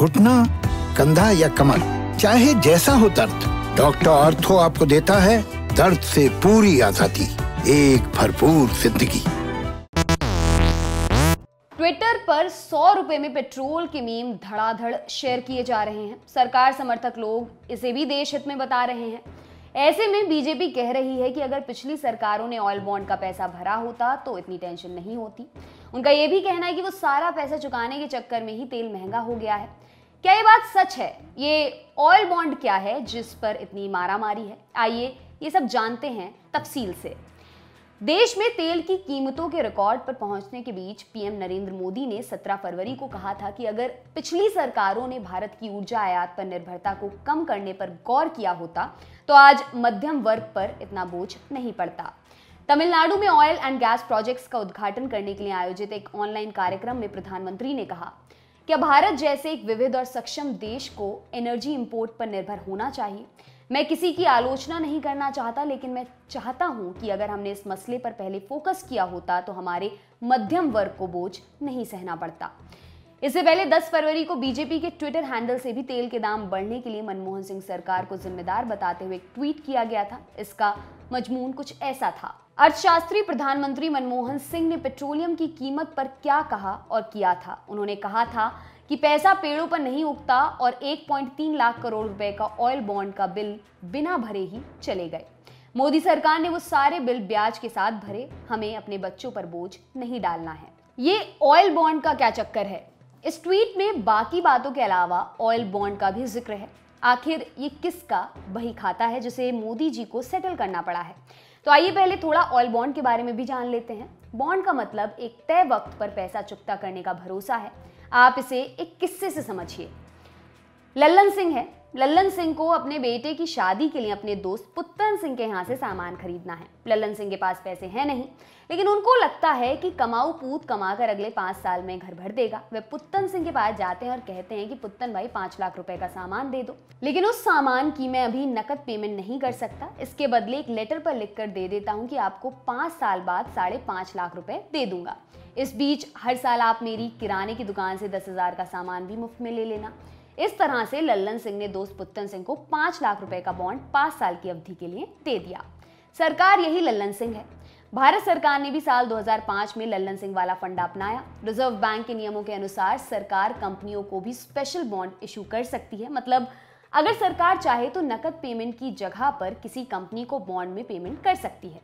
घुटना कंधा या कमर चाहे जैसा हो दर्द डॉक्टर अर्थो आपको देता है दर्द से पूरी आजादी एक भरपूर जिंदगी ट्विटर पर सौ रुपए में पेट्रोल के मीम धड़ाधड़ शेयर किए जा रहे हैं सरकार समर्थक लोग इसे भी देश हित में बता रहे हैं ऐसे में बीजेपी कह रही है कि अगर पिछली सरकारों ने ऑयल बॉन्ड का पैसा भरा होता तो इतनी टेंशन नहीं होती उनका ये भी कहना है कि वो सारा पैसा चुकाने के चक्कर में ही तेल महंगा हो गया है क्या ये बात सच है ये ऑयल बॉन्ड क्या है जिस पर इतनी मारामारी है आइए ये सब जानते हैं तफसील से देश में तेल की कीमतों के रिकॉर्ड पर पहुंचने के बीच पीएम नरेंद्र मोदी ने 17 फरवरी को कहा था कि अगर पिछली सरकारों ने भारत की ऊर्जा आयात पर निर्भरता को कम करने पर गौर किया होता तो आज मध्यम वर्ग पर इतना बोझ नहीं पड़ता तमिलनाडु में ऑयल एंड गैस प्रोजेक्ट्स का उद्घाटन करने के लिए आयोजित एक ऑनलाइन कार्यक्रम में प्रधानमंत्री ने कहा क्या भारत जैसे एक विविध और सक्षम देश को एनर्जी इंपोर्ट पर निर्भर होना चाहिए मैं किसी की आलोचना नहीं करना चाहता लेकिन मैं चाहता हूं कि अगर हमने इस मसले पर पहले फोकस किया होता तो हमारे मध्यम वर्ग को बोझ नहीं सहना पड़ता इससे पहले 10 फरवरी को बीजेपी के ट्विटर हैंडल से भी तेल के दाम बढ़ने के लिए मनमोहन सिंह सरकार को जिम्मेदार बताते हुए ट्वीट किया गया था इसका मजमून कुछ ऐसा था अर्थशास्त्री प्रधानमंत्री मनमोहन सिंह ने पेट्रोलियम की कीमत पर क्या कहा और किया था उन्होंने कहा था कि पैसा पेड़ों पर नहीं उगता और 1.3 लाख करोड़ रुपए का ऑयल बॉन्ड का बिल बिना भरे ही चले गए मोदी सरकार ने वो सारे बिल ब्याज के साथ भरे हमें अपने बच्चों पर बोझ नहीं डालना है ये ऑयल बॉन्ड का क्या चक्कर है इस ट्वीट में बाकी बातों के अलावा ऑयल बॉन्ड का भी जिक्र है आखिर ये किसका बही खाता है जिसे मोदी जी को सेटल करना पड़ा है तो आइए पहले थोड़ा ऑयल बॉन्ड के बारे में भी जान लेते हैं बॉन्ड का मतलब एक तय वक्त पर पैसा चुकता करने का भरोसा है आप इसे एक किस्से से समझिए लल्लन सिंह है लल्लन सिंह को अपने बेटे की शादी के लिए अपने दोस्त पुत्तन सिंह के यहाँ से सामान खरीदना है लल्लन सिंह के पास पैसे हैं नहीं लेकिन उनको लगता है कि कमाऊ पूत कमाकर अगले पाँच साल में घर भर देगा वे पुत्तन सिंह के पास जाते हैं और कहते हैं कि पुत्तन भाई पाँच लाख रुपए का सामान दे दो लेकिन उस सामान की मैं अभी नकद पेमेंट नहीं कर सकता इसके बदले एक लेटर पर लिख कर दे देता हूँ कि आपको पाँच साल बाद साढ़े लाख रुपए दे दूंगा इस बीच हर साल आप मेरी किराने की दुकान से दस हजार का सामान भी मुफ्त में ले लेना इस तरह से लल्लन सिंह ने दोस्त पुत्तन सिंह को पांच लाख रुपए का बॉन्ड पांच साल की अवधि के लिए दे दिया सरकार यही लल्लन सिंह है भारत सरकार ने भी साल 2005 में लल्लन सिंह वाला फंड अपनाया रिजर्व बैंक के नियमों के अनुसार सरकार कंपनियों को भी स्पेशल बॉन्ड इशू कर सकती है मतलब अगर सरकार चाहे तो नकद पेमेंट की जगह पर किसी कंपनी को बॉन्ड में पेमेंट कर सकती है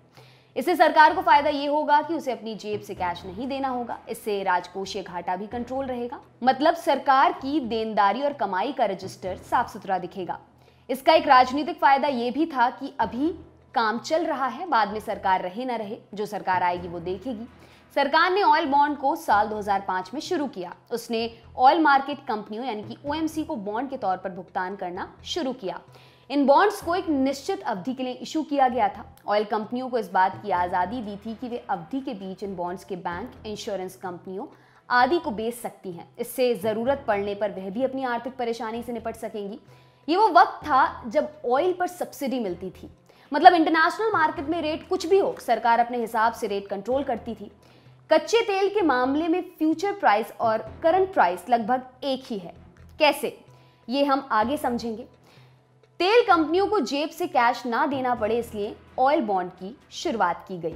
इससे सरकार को फायदा ये होगा कि उसे अपनी जेब से कैश नहीं देना होगा इससे राजकोषीय घाटा भी कंट्रोल रहेगा मतलब सरकार की देनदारी और कमाई का रजिस्टर साफ सुथरा दिखेगा इसका एक राजनीतिक फायदा ये भी था कि अभी काम चल रहा है बाद में सरकार रहे ना रहे जो सरकार आएगी वो देखेगी सरकार ने ऑयल बॉन्ड को साल 2005 में शुरू किया उसने ऑयल मार्केट कंपनियों यानी कि ओएमसी को बॉन्ड के तौर पर भुगतान करना शुरू किया इन बॉन्ड्स को एक निश्चित अवधि के लिए इशू किया गया था ऑयल कंपनियों को इस बात की आज़ादी दी थी कि वे अवधि के बीच इन बॉन्ड्स के बैंक इंश्योरेंस कंपनियों आदि को बेच सकती हैं इससे ज़रूरत पड़ने पर वह भी अपनी आर्थिक परेशानी से निपट सकेंगी ये वो वक्त था जब ऑयल पर सब्सिडी मिलती थी मतलब इंटरनेशनल मार्केट में रेट कुछ भी हो सरकार अपने हिसाब से रेट कंट्रोल करती थी कच्चे तेल के मामले में फ्यूचर प्राइस और करंट प्राइस लगभग एक ही है कैसे ये हम आगे समझेंगे तेल कंपनियों को जेब से कैश ना देना पड़े इसलिए ऑयल बॉन्ड की शुरुआत की गई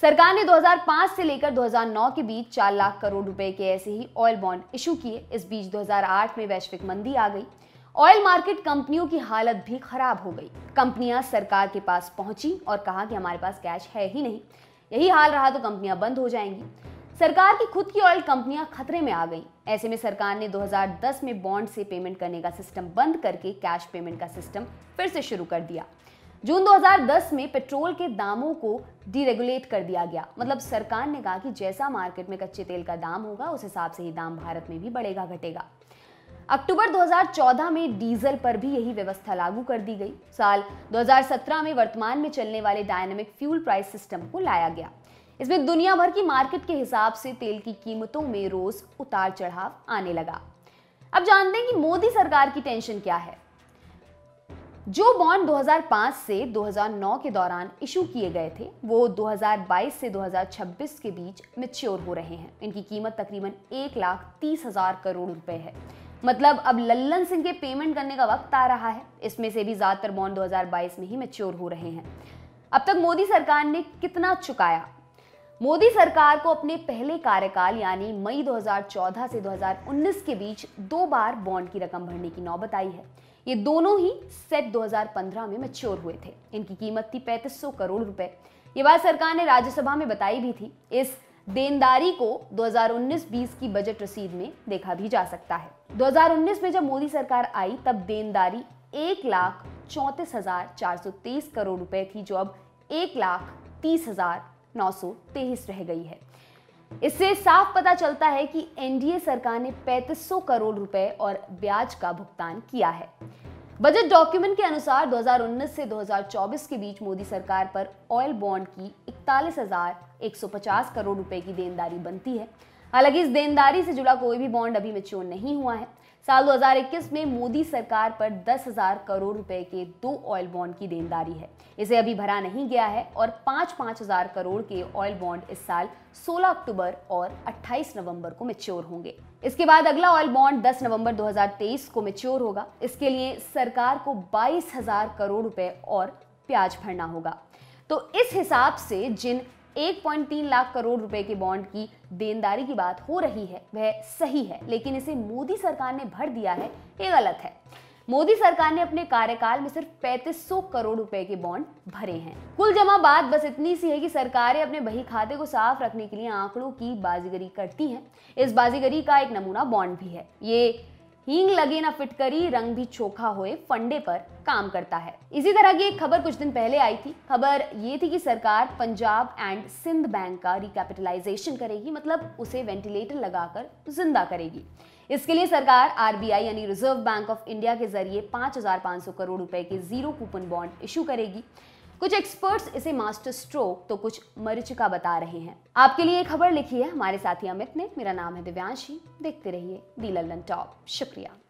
सरकार ने 2005 से लेकर 2009 के बीच 4 लाख करोड़ रुपए के ऐसे ही ऑयल बॉन्ड इशू किए इस बीच 2008 में वैश्विक मंदी आ गई ऑयल मार्केट कंपनियों की हालत भी खराब हो गई कंपनियां सरकार के पास पहुंची और कहा कि हमारे पास कैश है ही नहीं यही हाल रहा तो कंपनियां बंद हो जाएंगी सरकार की खुद की ऑयल कंपनियां खतरे में आ गई ऐसे में सरकार ने 2010 में बॉन्ड से पेमेंट करने का सिस्टम बंद करके कैश पेमेंट का सिस्टम फिर से शुरू कर दिया जून 2010 में पेट्रोल के दामों को डीरेगुलेट कर दिया गया मतलब सरकार ने कहा कि जैसा मार्केट में कच्चे तेल का दाम होगा उस हिसाब से ही दाम भारत में भी बढ़ेगा घटेगा अक्टूबर 2014 में डीजल पर भी यही व्यवस्था लागू कर दी गई साल 2017 में वर्तमान में चलने वाले डायनेमिक फ्यूल प्राइस सिस्टम को लाया गया इसमें दुनिया भर की मार्केट के हिसाब से तेल की कीमतों में रोज उतार चढ़ाव आने लगा अब जानते हैं कि मोदी सरकार की टेंशन क्या है जो बॉन्ड 2005 से 2009 के दौरान इशू किए गए थे वो 2022 से 2026 के बीच मेच्योर हो रहे हैं इनकी कीमत तकरीबन एक लाख तीस हजार करोड़ रुपए है मतलब अब लल्लन सिंह के पेमेंट करने का वक्त आ रहा है इसमें से भी ज़्यादातर बॉन्ड 2022 में ही मेच्योर हो रहे हैं अब तक मोदी सरकार ने कितना चुकाया मोदी सरकार को अपने पहले कार्यकाल यानी मई 2014 से 2019 के बीच दो बार बॉन्ड की रकम भरने की नौबत आई है ये दोनों ही सेट 2015 में मच्योर हुए थे इनकी कीमत थी पैंतीस करोड़ रुपए ये बात सरकार ने राज्यसभा में बताई भी थी इस देनदारी को 2019-20 की बजट रसीद में देखा भी जा सकता है 2019 में जब मोदी सरकार आई तब देनदारी एक लाख चौंतीस हजार चार सौ तेईस करोड़ रुपए थी जो अब एक लाख तीस हजार 923 रह गई है इससे साफ पता चलता है कि एनडीए सरकार ने 3500 करोड़ रुपए और ब्याज का भुगतान किया है बजट डॉक्यूमेंट के अनुसार 2019 से 2024 के बीच मोदी सरकार पर ऑयल बॉन्ड की इकतालीस करोड़ रुपए की देनदारी बनती है हालांकि इस देनदारी से जुड़ा कोई भी बॉन्ड अभी मेच्योर नहीं हुआ है साल 2021 में मोदी सरकार पर दस हजार करोड़ रुपए के दो ऑयल बॉन्ड की देनदारी है इसे अभी भरा नहीं गया है और पांच पांच हजार करोड़ के ऑयल बॉन्ड इस साल 16 अक्टूबर और 28 नवंबर को मेच्योर होंगे इसके बाद अगला ऑयल बॉन्ड 10 नवंबर 2023 को मेच्योर होगा इसके लिए सरकार को 22,000 करोड़ रुपए और प्याज भरना होगा तो इस हिसाब से जिन 1.3 लाख करोड़ रुपए के बॉन्ड की देनदारी की बात हो रही है वह सही है लेकिन इसे मोदी सरकार ने भर दिया है ये गलत है मोदी सरकार ने अपने कार्यकाल में सिर्फ 3500 करोड़ रुपए के बॉन्ड भरे हैं कुल जमा बात बस इतनी सी है कि सरकारें अपने बही खाते को साफ रखने के लिए आंकड़ों की बाजीगरी करती हैं इस बाजीगरी का एक नमूना बॉन्ड भी है ये हींग लगे ना करी रंग भी चोखा होए फंडे पर काम करता है इसी तरह की एक खबर कुछ दिन पहले आई थी खबर ये थी कि सरकार पंजाब एंड सिंध बैंक का रिकैपिटलाइजेशन करेगी मतलब उसे वेंटिलेटर लगाकर जिंदा करेगी इसके लिए सरकार आरबीआई यानी रिजर्व बैंक ऑफ इंडिया के जरिए 5,500 करोड़ रुपए के जीरो कूपन बॉन्ड इशू करेगी कुछ एक्सपर्ट्स इसे मास्टर स्ट्रोक तो कुछ मरीचिका बता रहे हैं आपके लिए खबर लिखी है हमारे साथी अमित ने मेरा नाम है दिव्यांशी देखते रहिए दी लल्लन टॉप शुक्रिया